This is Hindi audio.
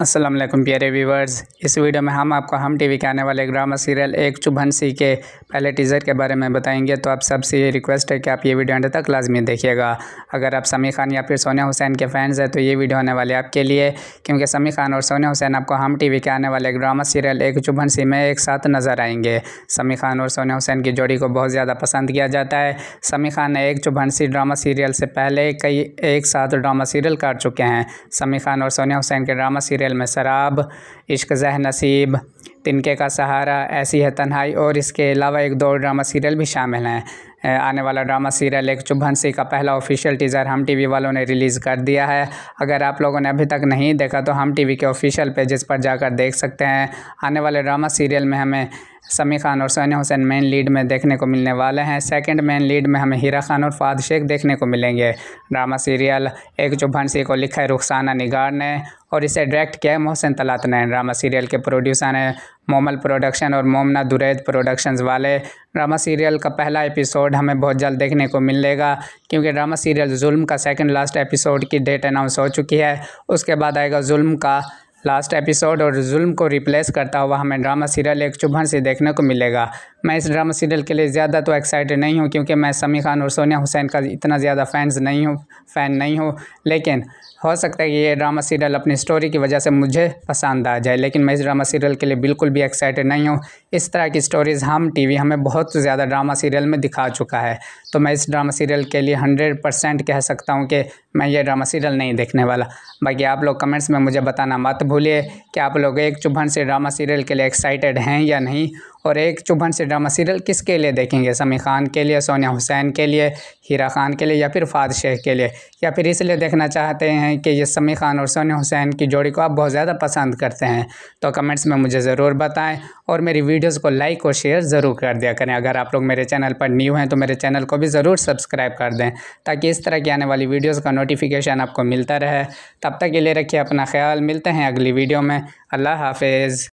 असलम प्यारे व्यूवर्स इस वीडियो में हम आपको हम टीवी के आने वाले ड्रामा सीरियल एक चुभन सी के पहले टीज़र के बारे में बताएंगे तो आप सबसे ये रिक्वेस्ट है कि आप ये वीडियो अंत तक लाजमी देखिएगा अगर आप समी खान या फिर सोनिया हुसैन के फैंस हैं तो ये वीडियो होने वाले आपके लिए क्योंकि समी खान और सोनिया हुसैन आपको हम टी के आने वाले ड्रामा सीरियल एक चुभन सी में एक साथ नज़र आएंगे समी खान और सोनिया हुसैन की जोड़ी को बहुत ज़्यादा पसंद किया जाता है समी खान ने एक चुभन सी ड्रामा सीरियल से पहले कई एक साथ ड्रामा सीरियल काट चुके हैं समी खान और सोनिया हुसैन के ड्रामा सीरियल सीरियल में शराब इश्क जह नसीब तिनके का सहारा ऐसी है तन्हाई और इसके अलावा एक दो ड्रामा सीरियल भी शामिल हैं आने वाला ड्रामा सीरियल एक चुभन सी का पहला ऑफिशियल टीज़र हम टीवी वालों ने रिलीज़ कर दिया है अगर आप लोगों ने अभी तक नहीं देखा तो हम टीवी के ऑफिशियल पेजेस पर जाकर देख सकते हैं आने वाले ड्रामा सीरियल में हमें समी खान और सोनिया हुसैन मेन लीड में देखने को मिलने वाले हैं सेकंड मेन लीड में हमें हीरा खान और फाद शेख देखने को मिलेंगे ड्रामा सीरियल एक जो भंसी को लिखा है रुखसाना निगार ने और इसे डायरेक्ट किया है मोहसिन तलात ने ड्रामा सीरियल के प्रोड्यूसर हैं मोमल प्रोडक्शन और मोमना दुरैद प्रोडक्शंस वाले ड्रामा सीरियल का पहला एपिसोड हमें बहुत जल्द देखने को मिलेगा क्योंकि ड्रामा सीरियल जुल्म का सेकंड लास्ट एपिसोड की डेट अनाउंस हो चुकी है उसके बाद आएगा जुल्म का लास्ट एपिसोड और जुल्म को रिप्लेस करता हुआ हमें ड्रामा सीरियल एक चुभन से देखने को मिलेगा मैं इस ड्रामा सीरियल के लिए ज़्यादा तो एक्साइटेड नहीं हूँ क्योंकि मैं समी खान और सोनिया हुसैन का इतना ज़्यादा फैंस नहीं हूँ फ़ैन नहीं हूँ लेकिन हो सकता है कि ये ड्रामा सीरियल अपनी स्टोरी की वजह से मुझे पसंद आ जाए लेकिन मैं इस ड्रामा सीरियल के लिए बिल्कुल भी एक्साइटेड नहीं हूँ इस तरह की स्टोरीज़ हम टीवी हमें बहुत ज़्यादा ड्रामा सीरियल में दिखा चुका है तो मैं इस ड्रामा सीरियल के लिए हंड्रेड परसेंट कह सकता हूँ कि मैं ये ड्रामा सीरियल नहीं देखने वाला बाकी आप लोग कमेंट्स में मुझे बताना मत भूलिए कि आप लोग एक चुभन से ड्रामा सीरियल के लिए एक्साइटेड हैं या नहीं और एक चुभन से ड्रामा सीरियल किसके लिए देखेंगे समी खान के लिए सोनिया हुसैन के लिए हीरा खान के लिए या फिर फाद शेख के लिए या फिर इसलिए देखना चाहते हैं कि ये समी खान और सोनिया हुसैन की जोड़ी को आप बहुत ज़्यादा पसंद करते हैं तो कमेंट्स में मुझे ज़रूर बताएं और मेरी वीडियोज़ को लाइक और शेयर ज़रूर कर दिया करें अगर आप लोग मेरे चैनल पर न्यू हैं तो मेरे चैनल को भी ज़रूर सब्सक्राइब कर दें ताकि इस तरह की आने वाली वीडियोज़ का नोटिफिकेशन आपको मिलता रहे तब तक के लिए रखिए अपना ख्याल मिलते हैं अगली वीडियो में अल्लाह हाफिज़